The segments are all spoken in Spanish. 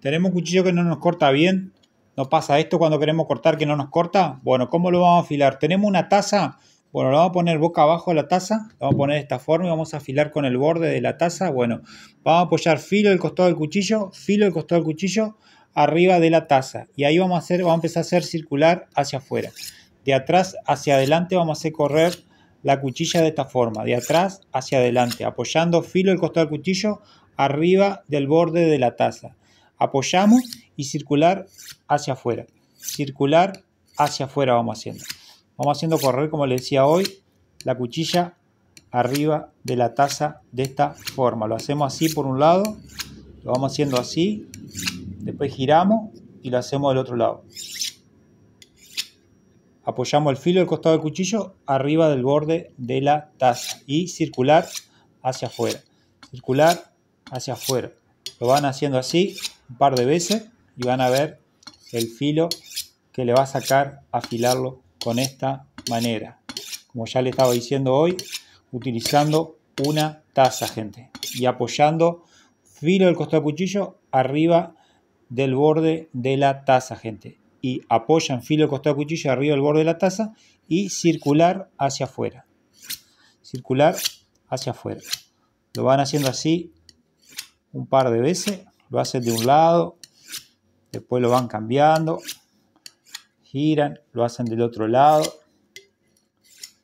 Tenemos un cuchillo que no nos corta bien. ¿Nos pasa esto cuando queremos cortar que no nos corta? Bueno, ¿cómo lo vamos a afilar? Tenemos una taza. Bueno, lo vamos a poner boca abajo de la taza. Lo vamos a poner de esta forma y vamos a afilar con el borde de la taza. Bueno, vamos a apoyar filo del costado del cuchillo, filo del costado del cuchillo arriba de la taza. Y ahí vamos a, hacer, vamos a empezar a hacer circular hacia afuera. De atrás hacia adelante vamos a hacer correr la cuchilla de esta forma. De atrás hacia adelante, apoyando filo del costado del cuchillo arriba del borde de la taza. Apoyamos y circular hacia afuera. Circular hacia afuera vamos haciendo. Vamos haciendo correr, como les decía hoy, la cuchilla arriba de la taza de esta forma. Lo hacemos así por un lado, lo vamos haciendo así, después giramos y lo hacemos del otro lado. Apoyamos el filo del costado del cuchillo arriba del borde de la taza y circular hacia afuera. Circular hacia afuera. Lo van haciendo así un par de veces y van a ver el filo que le va a sacar afilarlo con esta manera. Como ya le estaba diciendo hoy, utilizando una taza, gente, y apoyando filo del costado cuchillo arriba del borde de la taza, gente. Y apoyan filo del costado cuchillo arriba del borde de la taza y circular hacia afuera. Circular hacia afuera. Lo van haciendo así un par de veces lo hacen de un lado, después lo van cambiando, giran, lo hacen del otro lado,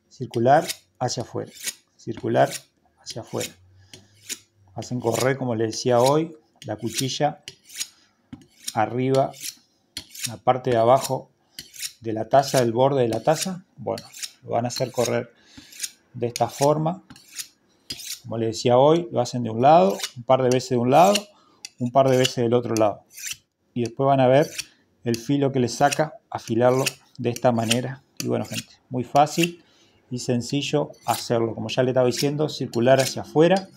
circular hacia afuera, circular hacia afuera. Hacen correr, como les decía hoy, la cuchilla arriba, la parte de abajo de la taza, del borde de la taza. Bueno, lo van a hacer correr de esta forma. Como les decía hoy, lo hacen de un lado, un par de veces de un lado un par de veces del otro lado. Y después van a ver el filo que le saca, afilarlo de esta manera. Y bueno, gente, muy fácil y sencillo hacerlo. Como ya le estaba diciendo, circular hacia afuera,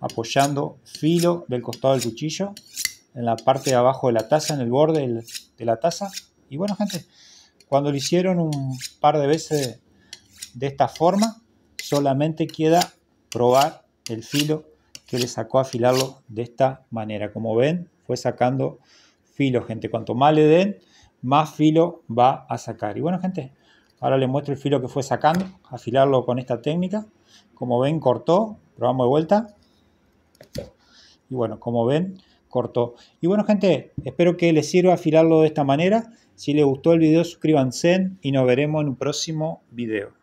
apoyando filo del costado del cuchillo en la parte de abajo de la taza, en el borde de la taza. Y bueno, gente, cuando lo hicieron un par de veces de esta forma, solamente queda probar el filo que le sacó afilarlo de esta manera. Como ven, fue sacando filo, gente. Cuanto más le den, más filo va a sacar. Y bueno, gente, ahora les muestro el filo que fue sacando, afilarlo con esta técnica. Como ven, cortó, probamos de vuelta. Y bueno, como ven, cortó. Y bueno, gente, espero que les sirva afilarlo de esta manera. Si les gustó el video, suscríbanse y nos veremos en un próximo video.